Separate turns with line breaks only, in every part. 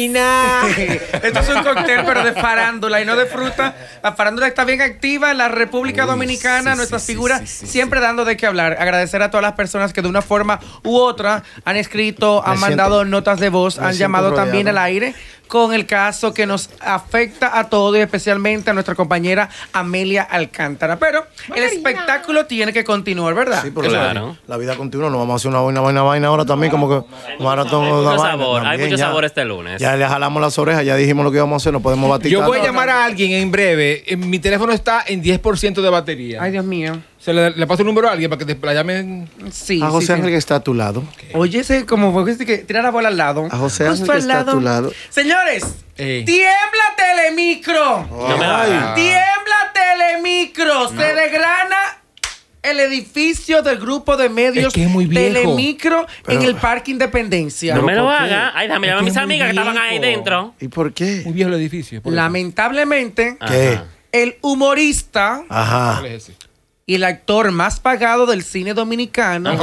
Esto es un cóctel, pero de farándula y no de fruta. La farándula está bien activa en la República Dominicana, nuestras figuras siempre dando de qué hablar. Agradecer a todas las personas que de una forma u otra han escrito, han mandado notas de voz, han llamado también al aire con el caso que nos afecta a todos y especialmente a nuestra compañera Amelia Alcántara. Pero el espectáculo tiene que continuar, ¿verdad?
Sí, pero claro.
la, vida continúa. No vamos a hacer una vaina, vaina, vaina ahora también, como que hay maratón. Hay mucho sabor, hay mucho sabor este lunes. Ya le jalamos las orejas, ya dijimos lo que íbamos a hacer, no podemos batir. Yo voy a llamar a alguien en
breve. Eh, mi teléfono está en 10% de batería. Ay, Dios mío. Se le, le paso el número a alguien para que
te la llamen. Sí.
A José Ángel que
está a tu lado.
Oye, ese como fue que tirar la bola al lado.
A José Ángel que está a tu lado. Señores, tiembla
telemicro. No me tiembla telemicro. Se degrana el edificio del grupo de medios Telemicro en el Parque Independencia. No me lo haga. Ay, déjame llamar a mis amigas que estaban ahí dentro.
¿Y por qué? Muy viejo el edificio.
Lamentablemente, ¿Qué? el humorista Ajá y el actor más pagado del cine dominicano,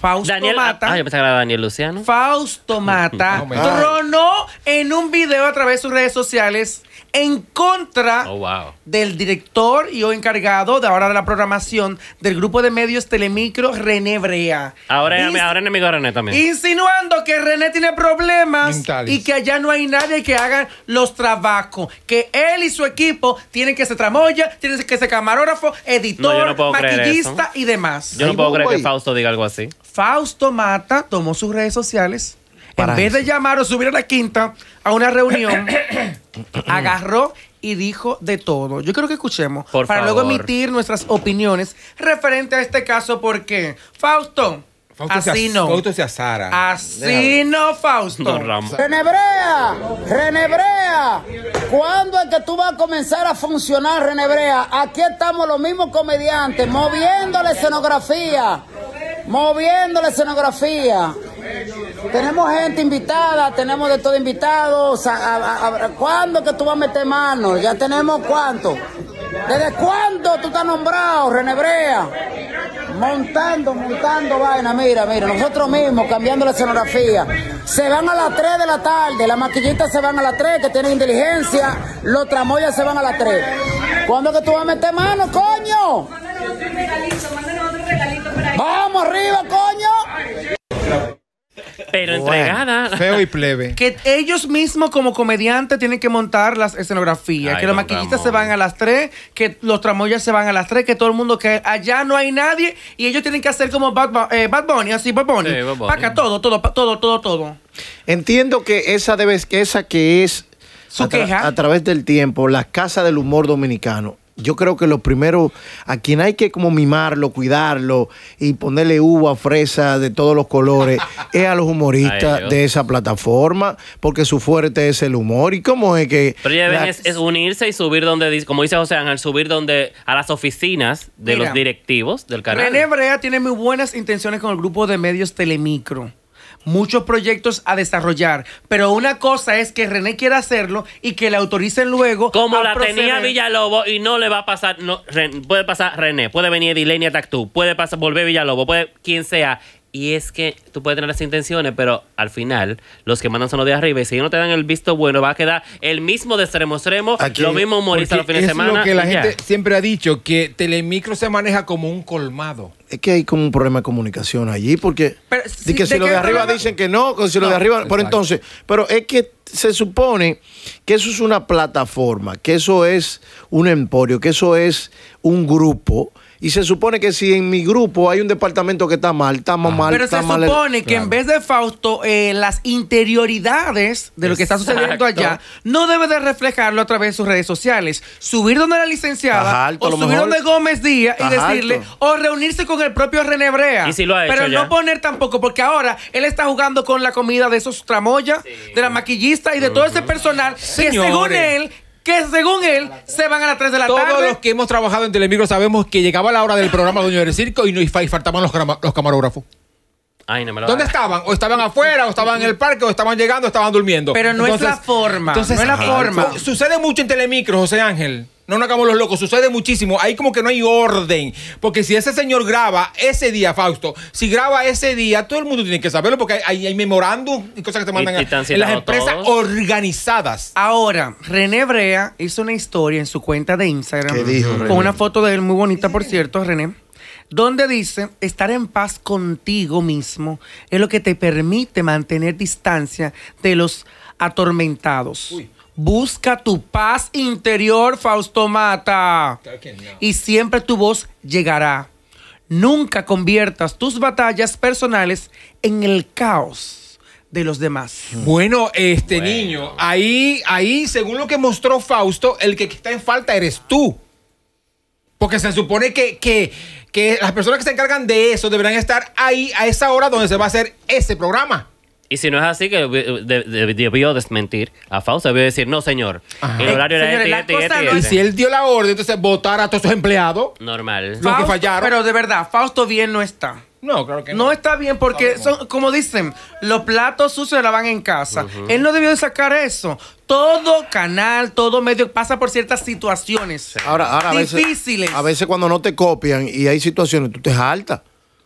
Fausto ah, Mata. Ah,
yo pensaba Daniel Luciano. Fausto Mata
tronó en un video a través de sus redes sociales en contra oh, del director y o encargado de ahora de la programación del grupo de medios Telemicro, René Brea. Ahora,
enemigo de René también.
Insinuando que René tiene problemas y que allá no hay nadie que haga los trabajos. Que él y su equipo tienen que ser tramoya, tienen que ser camarógrafo, editor, maquillista y demás. Yo no puedo creer que Fausto diga algo así. Fausto Mata tomó sus redes sociales. en vez de llamar o subir a la quinta a una reunión, agarró y dijo de todo. Yo creo que escuchemos para luego emitir nuestras opiniones referente a este caso porque Fausto, Fausto Así no. Fausto Así no, Fausto. Renebrea, Renebrea, ¿cuándo es que tú vas a comenzar a funcionar, Renebrea? Aquí estamos los mismos comediantes, moviendo la escenografía, moviendo la escenografía. Tenemos gente invitada, tenemos de todo invitados. ¿Cuándo es que tú vas a meter mano? Ya tenemos cuánto. ¿Desde cuándo tú estás nombrado, Renebrea? montando, montando vaina. Mira, mira, nosotros mismos cambiando la escenografía. Se van a las 3 de la tarde, las maquillitas se van a las 3, que tienen inteligencia, los tramoyas se van a las 3. ¿Cuándo que tú vas a meter mano, coño? Mándanos otro mándanos otro regalito ahí. ¡Vamos arriba, coño!
Pero entregada.
Feo y plebe. Que ellos mismos como comediantes tienen que montar las escenografías. que los maquillistas se van a las 3, que los tramoyas se van a las 3, que todo el mundo que allá no hay nadie y ellos tienen que hacer como Bad, eh, Bunny, así Bad Bunny. Para acá, todo, todo, todo, todo, todo.
Entiendo que esa debe, que es queja. a través del tiempo, la casa del humor dominicano yo creo que lo primero, a quien hay que como mimarlo, cuidarlo y ponerle uva, fresa de todos los colores, es a los humoristas de esa plataforma, porque su fuerte es el humor. ¿Y como es que...? Pero ya ven,
es, unirse y subir donde, dice, como dice José al subir donde a las oficinas de los directivos del canal. René
Brea tiene muy buenas intenciones con el grupo de medios Telemicro muchos proyectos a desarrollar. Pero una cosa es que René quiera hacerlo y que le autoricen luego. Como la tenía
Villalobos y no le va a pasar. No, puede pasar René, puede venir Dilenia Tactú, puede pasar, volver Villalobo, puede quien sea. Y es que tú puedes tener las intenciones, pero al final los que mandan son los de arriba. Y si ellos no te dan el visto bueno, va a quedar el mismo de extremo extremo, lo mismo
humorista los fines de semana. Es lo que la gente siempre ha dicho, que Telemicro se maneja como un colmado.
Es que hay como un problema de comunicación allí, porque pero,
si, que si los de arriba dicen
que no, si de arriba... Por entonces, pero es que se supone que eso es una plataforma, que eso es un emporio, que eso es un grupo y se supone que si en mi grupo hay un departamento que está mal, estamos ah. mal. Pero se supone que en
vez de Fausto, eh, las interioridades de lo que está sucediendo allá no debe de reflejarlo a través de sus redes sociales. Subir donde la licenciada o subir donde Gómez Díaz y decirle, o reunirse con el propio René Brea. pero no poner tampoco, porque ahora él está jugando con la comida de esos tramoya, de la maquillista y de todo ese personal que según él que según él se van a las 3
de la tarde. Todos los que hemos trabajado en Telemicro sabemos que llegaba la hora del programa Doño del Circo y, no, faltaban los camarógrafos. Ay, ¿Dónde estaban? ¿O estaban afuera? ¿O estaban en el parque? ¿O estaban llegando? ¿O estaban durmiendo? Pero no es la forma. Entonces, es la forma. Sucede mucho en Telemicro, José Ángel. No nos hagamos los locos, sucede muchísimo. Ahí como que no hay orden. Porque si ese señor graba ese día, Fausto, si graba ese día, todo el mundo tiene que saberlo porque hay- hay, memorándum y cosas que te mandan a, las empresas organizadas. Ahora,
René Brea hizo una historia en su cuenta de Instagram. Con una foto de él muy bonita, por cierto, René donde dice, estar en paz contigo mismo es lo que te permite mantener distancia de los atormentados. Busca tu paz interior, Fausto Mata. Y siempre tu voz llegará. Nunca conviertas tus batallas personales en el caos de los demás. Bueno, este niño, ahí, ahí, según lo que mostró Fausto, el
que está en falta eres tú. Porque se supone que, las personas que se encargan de eso deberán estar ahí a esa hora donde se va a hacer ese programa.
Y si no es así, que debió desmentir a Fausto, debió decir, no, señor. El horario era Señores, Y si él
dio la orden, entonces votar a todos sus empleados.
Normal. lo que fallaron.
Pero de verdad, Fausto bien no está. No, claro que no. No está bien porque son, como dicen, los platos sucios se van en casa. Él no debió de sacar eso. Todo canal, todo medio pasa por ciertas situaciones ahora, difíciles.
a veces, cuando no te copian y hay situaciones, tú te jaltas.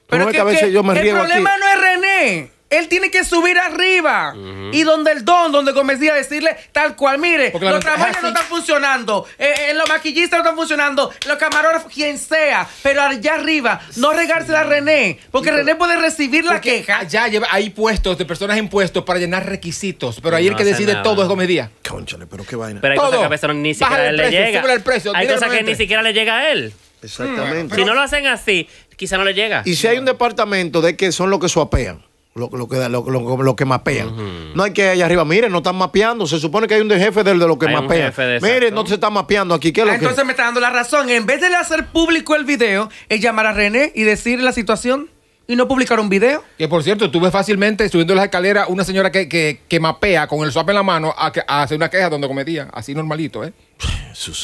Pero es que, a veces yo me El problema no
es René. Él tiene que subir arriba. Y donde el don, donde Gómez decirle tal cual, mire, los trabajos no están funcionando, eh, eh, los maquillistas no están funcionando, los camarones, quien sea, pero allá arriba, no regársela a René. Porque René puede recibir la queja. Ya lleva, hay puestos de personas en puestos para
llenar requisitos, pero ahí el que decide todo
es comedia. Conchale, pero qué vaina. Pero hay que no,
ni siquiera le llega. El hay cosas que ni
siquiera le llega a él. Exactamente. si no lo hacen así, quizá no le llega. Y si
hay un departamento de que son los que suapean lo, lo, que, lo, que mapean. No hay que allá arriba, miren, no están mapeando. Se supone que hay un jefe del de lo que mapea. Miren, no se está mapeando aquí. ¿Qué ah, entonces
me está dando la razón. En vez de hacer público el video, es llamar a René y decir la situación y no publicar un video. Que por cierto, tuve fácilmente subiendo las escaleras una
señora que, que, que mapea con el swap en la mano a, hacer una queja donde cometía. Así normalito, ¿eh?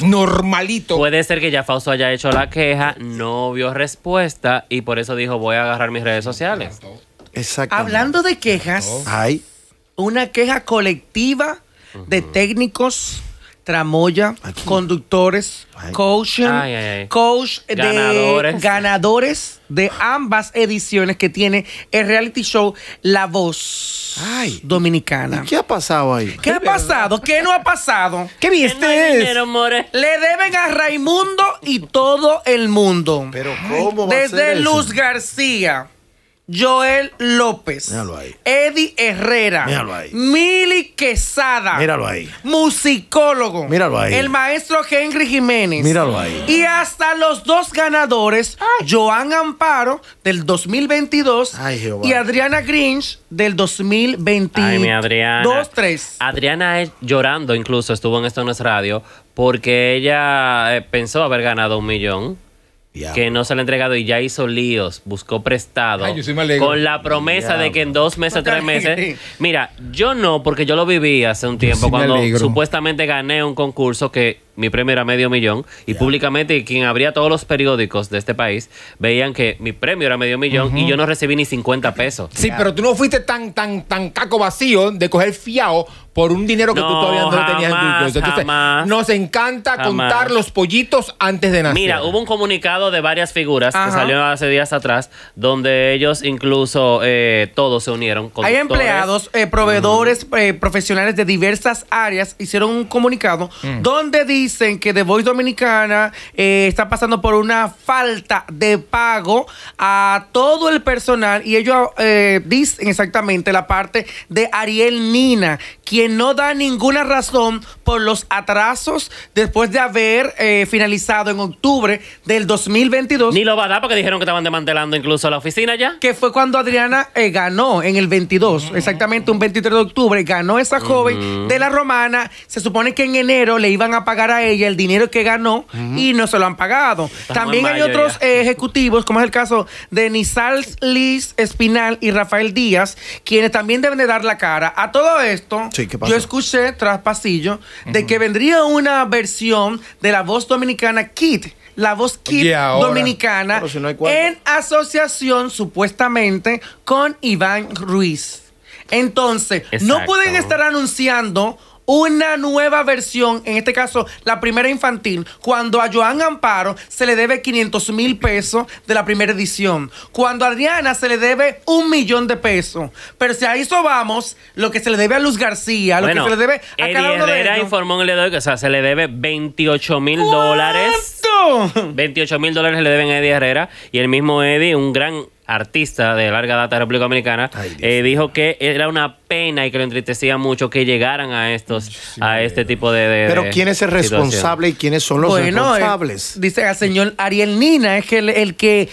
Normalito. Puede ser que ya Fausto haya hecho la queja, no vio respuesta y por eso dijo voy a agarrar mis redes sociales.
Hablando de quejas, hay una queja colectiva de técnicos, tramoya, conductores, coach, Ganadores. de ambas ediciones que tiene el reality show La Voz Dominicana. ¿Qué ha pasado ahí? ¿Qué ha pasado? ¿Qué no ha pasado? ¿Qué viste? Le deben a Raimundo y todo el mundo. Pero ¿cómo va a ser Desde Luz García. Joel López. Míralo Eddie Herrera. Míralo Mili Quesada. Musicólogo. El maestro Henry Jiménez. Y hasta los dos ganadores, Joan Amparo del 2022 y Adriana Grinch del 2022. Ay, mi Adriana. Dos,
tres. Adriana llorando incluso estuvo en esto en nuestra radio porque ella eh, pensó haber ganado un millón que no se le ha entregado y ya hizo líos, buscó prestado con la promesa de que en dos meses, tres meses. Mira, yo no, porque yo lo viví hace un tiempo cuando supuestamente gané un concurso que mi premio era medio millón y públicamente quien abría todos los periódicos de este país veían que mi premio era medio millón y yo no recibí ni 50 pesos. Sí, pero
tú no fuiste tan tan tan caco vacío de coger fiao por un dinero que tú todavía no tenías en tu Entonces,
nos encanta contar los pollitos antes de nacer. Mira, hubo un comunicado de varias figuras que salió hace días atrás, donde ellos incluso eh, todos se unieron. Hay empleados, eh, proveedores,
eh, profesionales de diversas áreas hicieron un comunicado mm. donde dice dicen que The Voice Dominicana eh, está pasando por una falta de pago a todo el personal y ellos eh, dicen exactamente la parte de Ariel Nina, quien no da ninguna razón por los atrasos después de haber eh, finalizado en octubre del 2022. Ni lo va a dar porque dijeron que estaban desmantelando incluso la oficina ya. Que fue cuando Adriana eh, ganó en el 22, mm. exactamente un 23 de octubre, ganó esa joven mm. de la romana. Se supone que en enero le iban a pagar a ella el dinero que ganó mm. y no se lo han pagado. También hay otros eh, ejecutivos, como es el caso de Nizal, Liz Espinal y Rafael Díaz, quienes también deben de dar la cara. A todo esto, sí. Yo escuché tras pasillo de que vendría una versión de la voz dominicana Kit la voz Kit dominicana en asociación supuestamente con Iván Ruiz. Entonces, no pueden estar anunciando una nueva versión, en este caso la primera infantil, cuando a Joan Amparo se le debe 500 mil pesos de la primera edición, cuando a Adriana se le debe un millón de pesos. Pero si a eso vamos, lo que se le debe a Luz García, lo que se le debe a cada uno de ellos.
informó en el día que o sea, se le debe 28 mil dólares. 28 mil dólares le deben a Eddie Herrera y el mismo Eddie, un gran artista de larga data de República Dominicana, eh, dijo que era una pena y que lo entristecía mucho que llegaran a estos, a este tipo de, Pero quién es el responsable
y quiénes son los eh,
responsables. dice el señor Ariel Nina, es el, que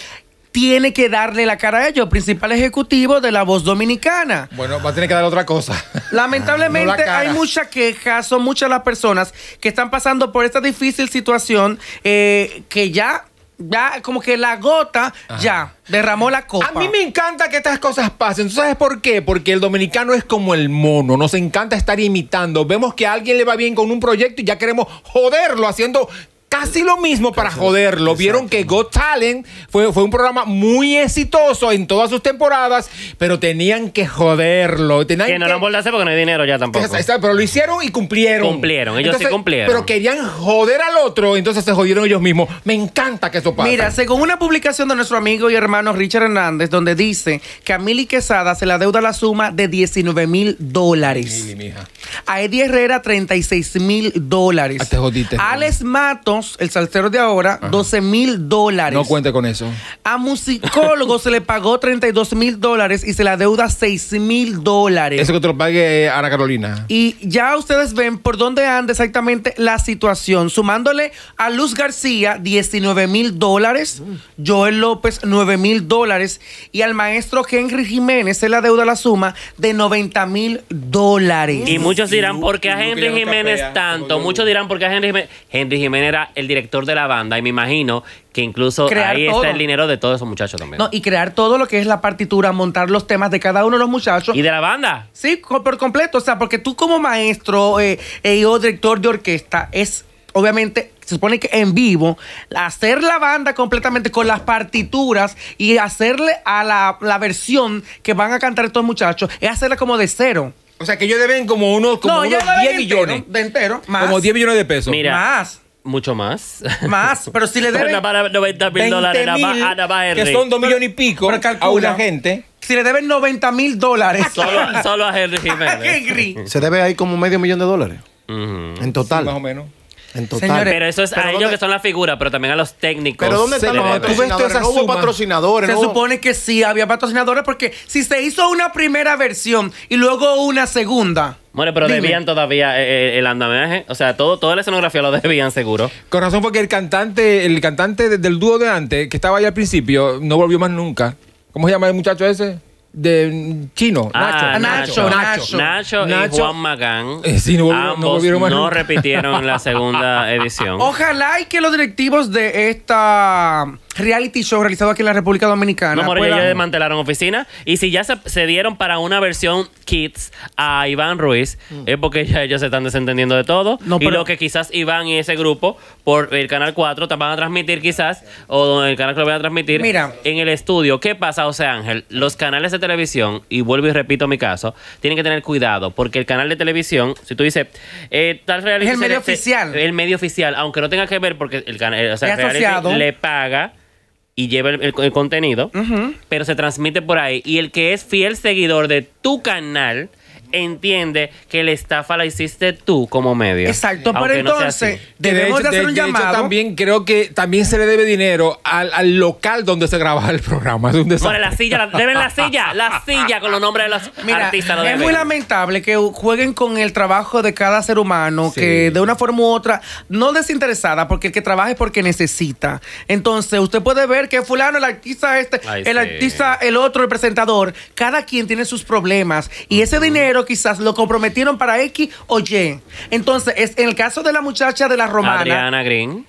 tiene que darle la cara a ellos, principal ejecutivo de la voz dominicana.
Bueno, va a tener que dar otra cosa.
Lamentablemente ah, hay muchas quejas, son muchas las personas que están pasando por esta difícil situación eh, que ya ya como que la gota ya derramó la copa. A mí me encanta que estas cosas pasen. ¿Tú sabes por qué? Porque el dominicano es como el
mono. Nos encanta estar imitando. Vemos que a alguien le va bien con un proyecto y ya queremos joderlo haciendo casi lo mismo para joderlo. Vieron que Got Talent fue, fue un programa muy exitoso en todas sus temporadas, pero tenían que joderlo. Tenían que no lo
hacer porque no hay dinero ya tampoco.
pero lo hicieron y cumplieron. Cumplieron, ellos sí cumplieron. Pero querían joder al otro, entonces se jodieron ellos mismos. Me encanta que eso pase. Mira,
según una publicación de nuestro amigo y hermano Richard Hernández, donde dice que a Mili Quesada se la deuda la suma de 19 mil dólares. A Eddie Herrera, 36 mil dólares. Ah, Alex Mato el salsero de ahora, 12 mil dólares. No cuente con eso. A musicólogo se le pagó 32 mil dólares y se le deuda 6 mil dólares. Eso que te lo pague Ana Carolina. Y ya ustedes ven por dónde anda exactamente la situación. Sumándole a Luz García, 19 mil dólares. Joel López, 9 mil dólares. Y al maestro Henry Jiménez se le deuda la suma de 90 mil dólares. Y muchos dirán, ¿por qué a Henry Jiménez
tanto? Muchos dirán, ¿por qué a Henry Jiménez? Henry Jiménez era el director de la banda y me imagino que incluso ahí está el dinero de todos esos muchachos también. No,
y crear todo lo que es la partitura, montar los temas de cada uno de los muchachos. ¿Y de la banda? Sí, por completo. O sea, porque tú como maestro eh, eh, y director de orquesta es obviamente se supone que en vivo, hacer la banda completamente con las partituras y hacerle a la, versión que van a cantar estos muchachos, es hacerla como de cero.
O sea, que ellos deben como unos, como 10 millones. de
entero, Como 10 millones de pesos. Mira.
Más. Mucho más. Más, pero si le deben. 90 mil dólares Que son dos millones
y pico a una gente. Si le deben 90 mil dólares. Solo, solo, a Henry Jiménez.
Se debe ahí como medio millón de dólares. En total. más o menos. En total. pero
eso es a ellos que son la figura, pero también a los técnicos. Pero ¿dónde están los patrocinadores? No hubo patrocinadores. Se
supone que sí había patrocinadores porque si se hizo una primera versión y luego una
segunda, bueno, pero debían todavía eh, eh, el, andamiaje. O sea, todo, toda la escenografía lo debían seguro.
Con razón porque el cantante, el cantante del dúo de antes, que estaba ahí al principio, no volvió más nunca. ¿Cómo se llama el muchacho ese? de chino, ah, Nacho. Nacho, Nacho, Nacho, y Juan
Magán. Eh, sí, no, ambos no, no repitieron la segunda edición.
Ojalá y que los directivos de esta reality show realizado aquí en la República Dominicana. No, amor, ellos
desmantelaron oficina. Y si ya se, dieron para una versión kids a Iván Ruiz, mm. es porque ya ellos se están desentendiendo de todo. y lo que quizás Iván y ese grupo, por el Canal 4, te van a transmitir quizás, o el canal que lo van a transmitir, mira, en el estudio. ¿Qué pasa, José Ángel? Los canales de televisión, y vuelvo y repito mi caso, tienen que tener cuidado, porque el canal de televisión, si tú dices, eh, tal reality... Es el medio este, oficial. El medio oficial, aunque no tenga que ver, porque el canal, o sea, le paga y lleva el, contenido, pero se transmite por ahí. Y el que es fiel seguidor de tu canal entiende que la estafa la hiciste tú como medio. Exacto, pero entonces debemos de, hacer un llamado. hecho,
también creo que también se le debe dinero al, local donde se graba el programa.
Es la silla, la, deben la silla, la silla con los nombres de los artistas. es muy
lamentable que jueguen con el trabajo de cada ser humano, que de una forma u otra, no desinteresada, porque el que trabaja es porque necesita. Entonces, usted puede ver que fulano, el artista este, el artista, el otro, el presentador, cada quien tiene sus problemas. Y ese dinero quizás lo comprometieron para X o Y. Entonces, es en el caso de la muchacha de la romana. Adriana Green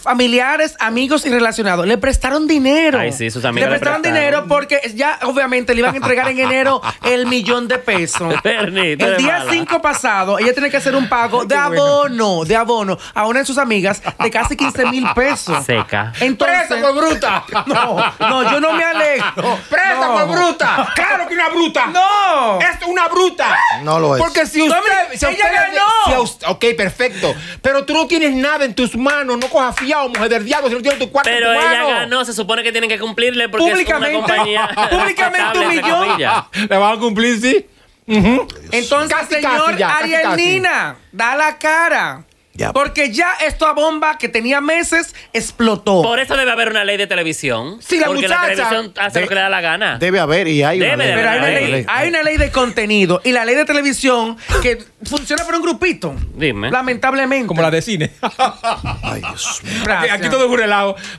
familiares, amigos y relacionados le prestaron dinero. Ay, sí, sus amigos le, prestaron dinero porque ya obviamente le iban a entregar en enero el millón de pesos. el día 5 pasado, ella tiene que hacer un pago de abono, de abono a una de sus amigas de casi 15 mil pesos. Seca. Entonces, ¡Presa por bruta! No, no, yo no me
alegro. ¡Presa por bruta!
¡Claro que una bruta! ¡No! ¡Es una bruta!
No lo es. Porque si usted... si ella ganó. ok, perfecto. Pero tú no tienes nada en tus manos, no cojas mujer del diablo, si no tienes tu cuarto Pero ella ganó,
se supone que tienen que cumplirle porque públicamente, es una compañía Públicamente millón.
Le van a cumplir, sí. Entonces, señor casi Ariel Nina, da la cara. Porque ya esta bomba que tenía meses explotó. Por
eso debe haber una ley de televisión. Sí, la porque muchacha. la televisión
hace lo que le da la gana. Debe haber y hay una ley. hay, de contenido y la ley de televisión que funciona para un grupito. Dime. Lamentablemente. Como
la de
cine.
Ay, Dios Aquí, todo es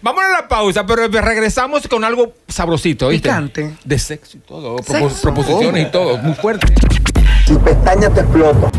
Vamos a la pausa, pero regresamos con algo sabrosito. De sexo y todo. proposiciones y todo. Muy fuerte. Si
pestañas te exploto.